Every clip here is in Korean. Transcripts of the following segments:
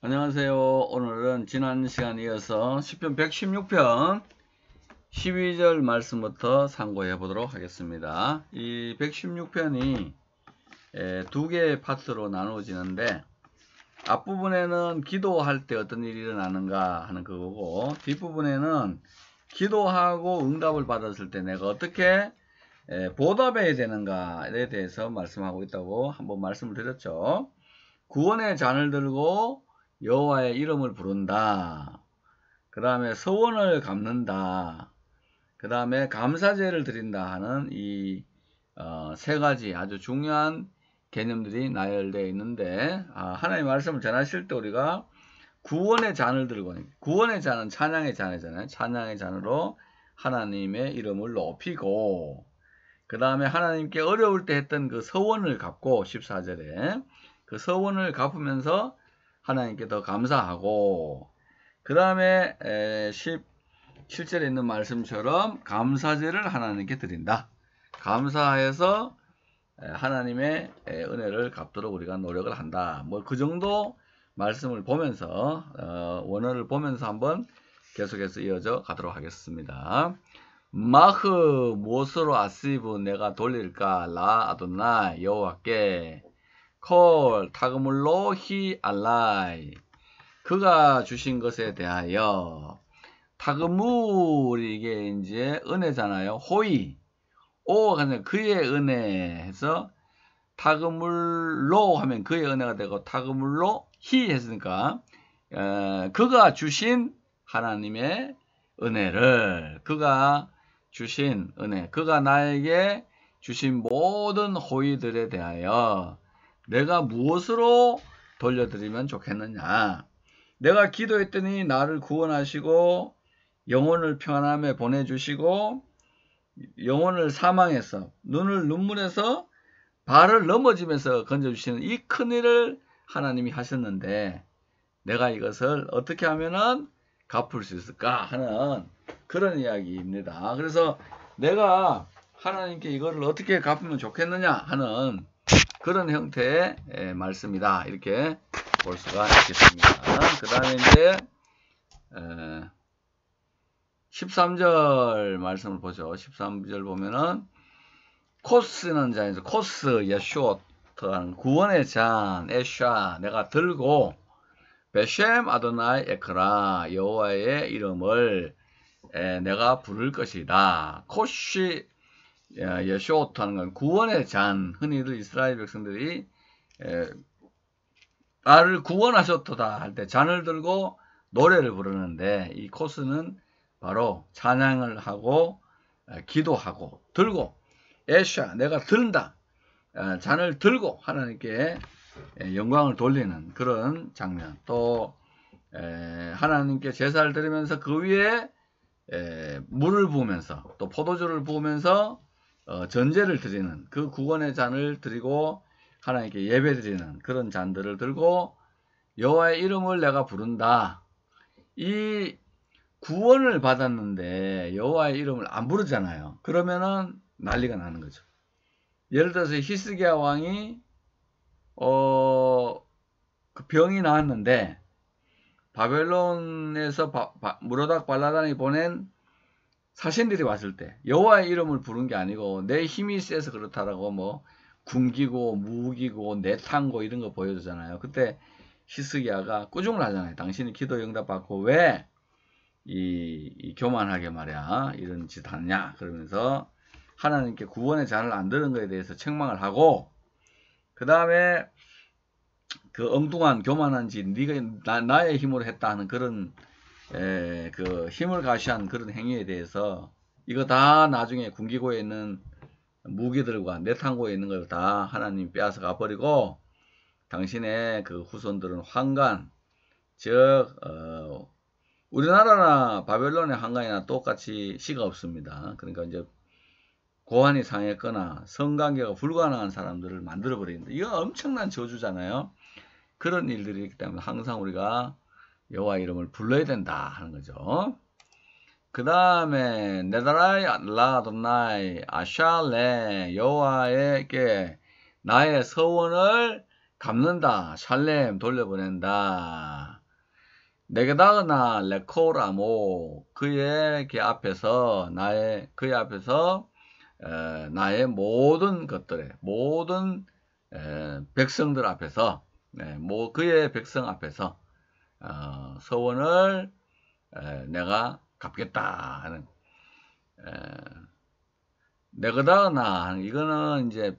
안녕하세요. 오늘은 지난 시간 이어서 10편 116편 12절 말씀부터 상고해 보도록 하겠습니다. 이 116편이 두 개의 파트로 나누어지는데 앞부분에는 기도할 때 어떤 일이 일어나는가 하는 그거고 뒷부분에는 기도하고 응답을 받았을 때 내가 어떻게 보답해야 되는가에 대해서 말씀하고 있다고 한번 말씀을 드렸죠. 구원의 잔을 들고 여호와의 이름을 부른다. 그 다음에 서원을 갚는다. 그 다음에 감사제를 드린다 하는 이세 어, 가지 아주 중요한 개념들이 나열되어 있는데 아, 하나님 말씀을 전하실 때 우리가 구원의 잔을 들고 구원의 잔은 찬양의 잔이잖아요. 찬양의 잔으로 하나님의 이름을 높이고 그 다음에 하나님께 어려울 때 했던 그 서원을 갚고 14절에 그 서원을 갚으면서 하나님께 더 감사하고 그 다음에 17절에 있는 말씀처럼 감사제를 하나님께 드린다. 감사해서 하나님의 은혜를 갚도록 우리가 노력을 한다. 뭐 그 정도 말씀을 보면서 어, 원어를 보면서 한번 계속해서 이어져 가도록 하겠습니다. 마흐 무엇으로 아시브 내가 돌릴까 라 아도나 여호와께 c a 그물로 he a l 그가 주신 것에 대하여 다그물이 게 이제 은혜잖아요. 호이 오하 그의 은혜 해서 타그물로 하면 그의 은혜가 되고 타그물로 히 했으니까 어, 그가 주신 하나님의 은혜를 그가 주신 은혜 그가 나에게 주신 모든 호의들에 대하여 내가 무엇으로 돌려드리면 좋겠느냐. 내가 기도했더니 나를 구원하시고 영혼을 평안함에 보내주시고 영혼을 사망해서 눈을 눈물에서 발을 넘어지면서 건져주시는 이 큰일을 하나님이 하셨는데 내가 이것을 어떻게 하면은 갚을 수 있을까 하는 그런 이야기입니다. 그래서 내가 하나님께 이거를 어떻게 갚으면 좋겠느냐 하는 그런 형태의 예, 말씀이다. 이렇게 볼 수가 있겠습니다. 그 다음에 이제 13절 어, 말씀을 보죠. 13절 보면은 코스는 자에서 코스 예쇼트라는 구원의 잔 에샤 내가 들고 베셈 아도나이 에크라 여호와의 이름을 에, 예, 내가 부를 것이다. 코시 예쇼트 하는 건 구원의 잔 흔히들 이스라엘 백성들이 예, 나를 구원하셨도다 할 때 잔을 들고 노래를 부르는데 이 코스는 바로 찬양을 하고 예, 기도하고 들고 에샤 내가 들다 아, 잔을 들고 하나님께 예, 영광을 돌리는 그런 장면 또 예, 하나님께 제사를 드리면서 그 위에 물을 부으면서 또 포도주를 부으면서 어, 전제를 드리는 그 구원의 잔을 드리고 하나님께 예배드리는 그런 잔들을 들고 여호와의 이름을 내가 부른다. 이 구원을 받았는데 여호와의 이름을 안 부르잖아요. 그러면은 난리가 나는 거죠. 예를 들어서 히스기야 왕이 어, 그 병이 나왔는데 바벨론에서 바, 바, 무로닥 발라단이 보낸 사신들이 왔을 때 여호와의 이름을 부른 게 아니고 내 힘이 세서 그렇다라고 뭐 굶기고 무기고 내탄고 이런 거 보여주잖아요. 그때 히스기야가 꾸중을 하잖아요. 당신이 기도 응답 받고 왜 이, 이 교만하게 말이야 이런 짓 하느냐 그러면서 하나님께 구원의 잔을 안 드는 거에 대해서 책망을 하고 그 다음에 그 엉뚱한 교만한 짓 네가 나, 나의 힘으로 했다 하는 그런 에, 예, 그 힘을 가시한 그런 행위에 대해서 이거 다 나중에 군기고에 있는 무기들과 내탕고에 있는 걸 다 하나님 빼앗아 가버리고 당신의 그 후손들은 환관 즉 어, 우리나라나 바벨론의 한관이나 똑같이 시가 없습니다. 그러니까 이제 고환이 상했거나 성관계가 불가능한 사람들을 만들어 버린다. 이거 엄청난 저주잖아요. 그런 일들이 있기 때문에 항상 우리가 여호와 이름을 불러야 된다 하는 거죠. 그 다음에 네다라이 라도나이 아샬레 여호와에게 나의 서원을 갚는다 샬렘 돌려보낸다 네게다그나 레코라모 그의 그 앞에서 나의 그의 앞에서 에, 나의 모든 것들에 모든 에, 백성들 앞에서 에, 네, 뭐 그의 백성 앞에서 어, 서원을 에, 내가 갚겠다 하는 내가다나 하는 이거는 이제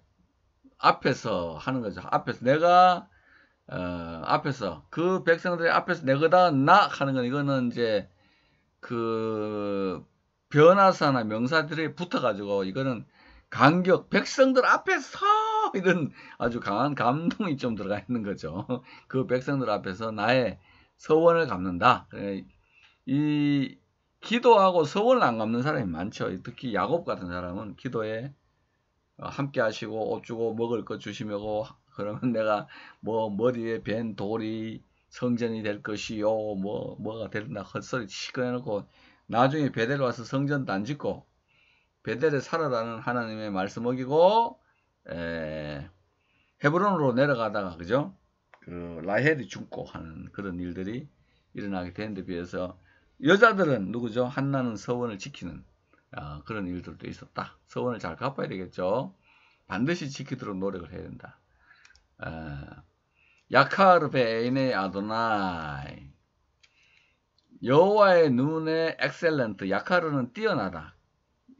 앞에서 하는 거죠. 앞에서 내가 어, 앞에서 그백성들이 앞에서 내가다나 하는 건 이거는 이제 그 변화사나 명사들이 붙어가지고 이거는 간격 백성들 앞에서 이런 아주 강한 감동이 좀 들어가 있는 거죠. 그 백성들 앞에서 나의 서원을 갚는다. 예, 이 기도하고 서원을 안 갚는 사람이 많죠. 특히 야곱 같은 사람은 기도에 어, 함께 하시고 옷 주고 먹을 것 주시고 그러면 내가 뭐 머리에 밴 돌이 성전이 될 것이요 뭐 뭐가 된다 헛소리 시끄해놓고 나중에 베델 와서 성전 안 짓고 베델에 살아라는 하나님의 말씀 어기고 헤브론으로 내려가다가 그죠 그 라헬이 죽고 하는 그런 일들이 일어나게 되는 데 비해서 여자들은 누구죠? 한나는 서원을 지키는 어, 그런 일들도 있었다. 서원을 잘 갚아야 되겠죠. 반드시 지키도록 노력을 해야 된다. 어, 아, 야카르베인의 아도나이 여호와의 눈에 엑셀런트 야카르는 뛰어나다.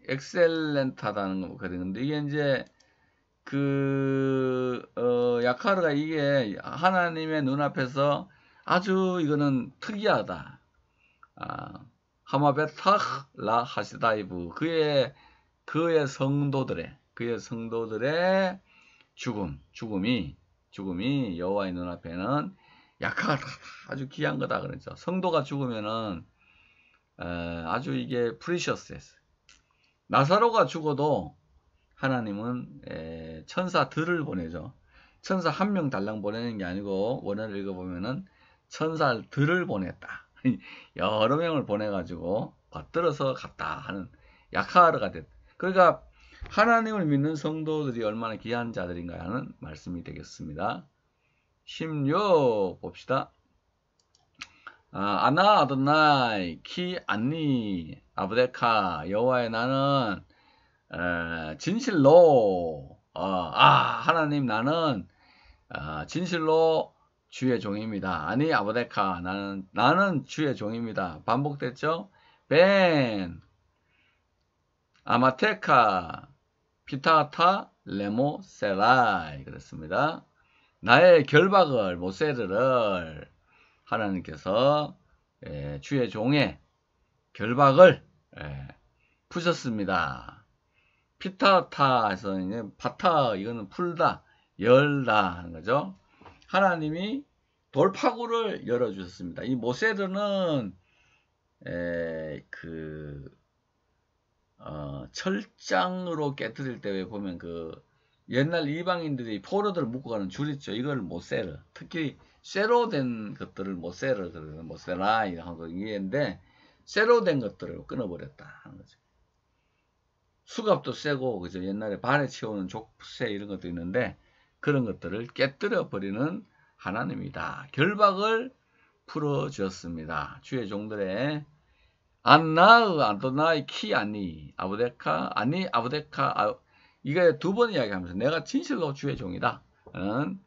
엑셀런트하다는 거거든요. 근데 이게 이제 그, 어, 야카르가 이게 하나님의 눈앞에서 아주 이거는 특이하다. 아, 하마베타흐 라 하시다이브. 그의, 그의 성도들의, 그의 성도들의 죽음, 죽음이, 죽음이 여호와의 눈앞에는 약하다. 아주 귀한 거다. 그랬죠. 성도가 죽으면은, 에, 아주 이게 프리셔스했어 나사로가 죽어도 하나님은 천사들을 보내죠. 천사 한 명 달랑 보내는 게 아니고 원어를 읽어보면은 천사들을 보냈다. 여러 명을 보내가지고 받들어서 갔다 하는 약하르가 됐다. 그러니까 하나님을 믿는 성도들이 얼마나 귀한 자들인가 하는 말씀이 되겠습니다. 16 봅시다. 아, 아나 아도나이 키 안니 아브데카 여호와의 나는 어, 진실로 어, 아 하나님 나는 어, 진실로 주의 종입니다. 아니 아보데카 나는 나는 주의 종입니다. 반복됐죠? 벤 아마테카 피타타 레모 세라이 그렇습니다. 나의 결박을 모세르를 하나님께서 예, 주의 종의 결박을 예, 푸셨습니다. 피타타에서 이제 바타 이거는 풀다 열다 하는 거죠. 하나님이 돌파구를 열어주셨습니다. 이 모세르는 에, 그 어, 철장으로 깨뜨릴 때 보면 그 옛날 이방인들이 포로들을 묶고 가는 줄 있죠. 이걸 모세르. 특히 쇠로 된 것들을 모세르, 모세라 이라고 하 이해인데 쇠로 된 것들을 끊어버렸다 하는 거죠. 수갑도 세고 그죠 옛날에 발에 채우는 족쇄 이런 것도 있는데 그런 것들을 깨뜨려 버리는 하나님이다. 결박을 풀어 주었습니다. 주의 종들의 안나의 안도나의 키 아니 아부데카 아니 아부데카 아, 이게 두 번 이야기하면서 내가 진실로 주의 종이다. 라는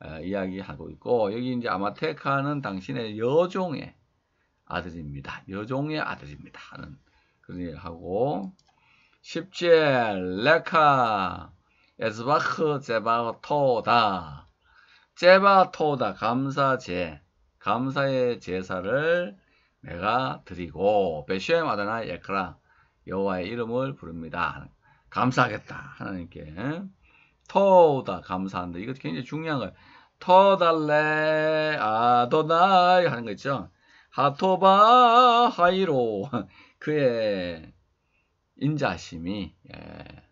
어, 이야기하고 있고 여기 이제 아마테카는 당신의 여종의 아들입니다. 여종의 아들입니다. 하는 그런 얘기를 하고 십7 레카 에즈바흐 제바토다 제바토다 감사제 감사의 제사를 내가 드리고 베시엠 아다나 예크라 여호와의 이름을 부릅니다. 감사하겠다 하나님께 토다 감사한다. 이것 굉장히 중요한 거예요. 토달레 아도나이 하는 거 있죠. 하토바 하이로 그의 인자심이 예,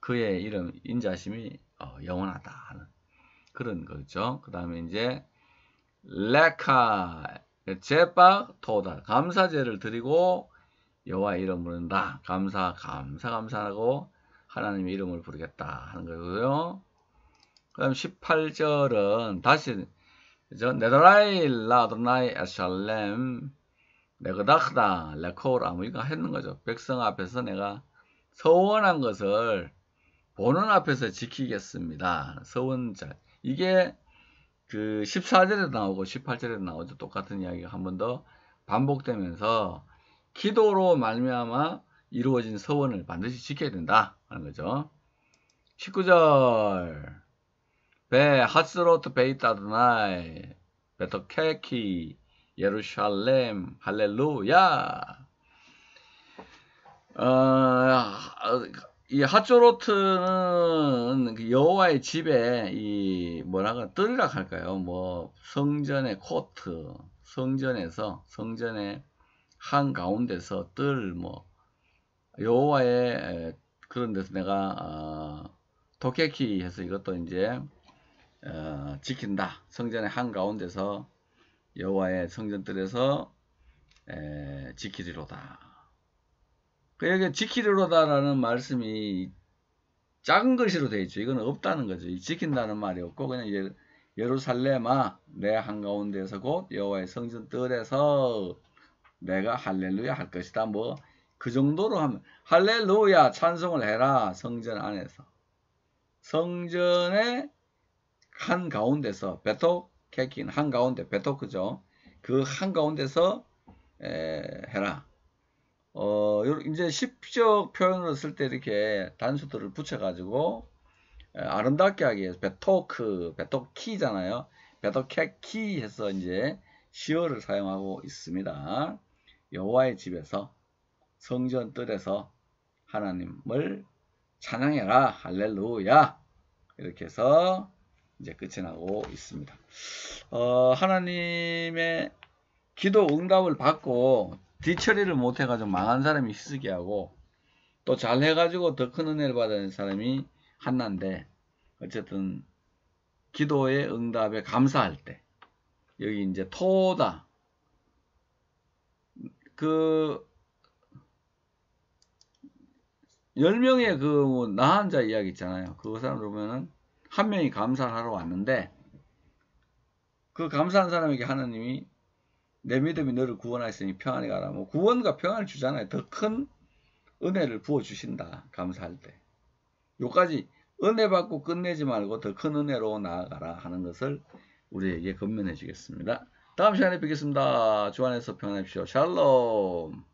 그의 이름 인자심이 어, 영원하다 하는 그런 거죠. 그 다음에 이제 레카 제박 토다 감사제를 드리고 여호와 이름 부른다. 감사 감사 감사하고 하나님의 이름을 부르겠다 하는 거고요. 그 다음 18절은 다시 네덜라이 라도나이 에샬렘 내가 다크다 레코라무이가 했는 거죠. 백성 앞에서 내가 서원한 것을 보는 앞에서 지키겠습니다. 서원자 이게 그 14절에 나오고 18절에 나오죠. 똑같은 이야기가 한 번 더 반복되면서 기도로 말미암아 이루어진 서원을 반드시 지켜야 된다 하는 거죠. 19절 배 하스로트 베이타드나이 베터 케키 예루살렘 할렐루야 어, 이 하조로트는 그 여호와의 집에 이 뭐라고 뜰이라 할까요? 뭐 성전의 코트, 성전에서 성전의 한 가운데서 뜰 뭐 여호와의 그런 데서 내가 어, 도케키 해서 이것도 이제 어, 지킨다. 성전의 한 가운데서 여호와의 성전들에서 에, 지키리로다. 그 여기 지키리로다라는 말씀이 작은 것으로 되어 있죠. 이건 없다는 거죠. 지킨다는 말이 없고 그냥 예, 예루살렘아 내 한가운데에서 곧 여호와의 성전들에서 내가 할렐루야 할 것이다. 뭐 그 정도로 하면 할렐루야 찬송을 해라 성전 안에서 성전의 한 가운데서 배토 캐킨 한가운데 베토크죠. 그 한가운데서 에, 해라. 어, 이제 십적 표현을 쓸 때 이렇게 단수들을 붙여가지고 에, 아름답게 하기 위해서 베토크, 베토키잖아요. 베토케키 해서 이제 시어를 사용하고 있습니다. 여호와의 집에서 성전 뜰에서 하나님을 찬양해라 할렐루야 이렇게 해서 이제 끝이 나고 있습니다. 어, 하나님의 기도 응답을 받고 뒤처리를 못해가지고 망한 사람이 희스기하고 또 잘해가지고 더 큰 은혜를 받은 사람이 한나인데 어쨌든 기도의 응답에 감사할 때 여기 이제 토다 그 10명의 그 뭐 나한자 이야기 있잖아요 그사람을 보면은 한 명이 감사를 하러 왔는데 그 감사한 사람에게 하느님이내 믿음이 너를 구원하였으니 평안히 가라. 뭐 구원과 평안을 주잖아요. 더 큰 은혜를 부어주신다. 감사할 때. 요까지 은혜 받고 끝내지 말고 더 큰 은혜로 나아가라 하는 것을 우리에게 건면해 주겠습니다. 다음 시간에 뵙겠습니다. 주 안에서 평안하십시오. 샬롬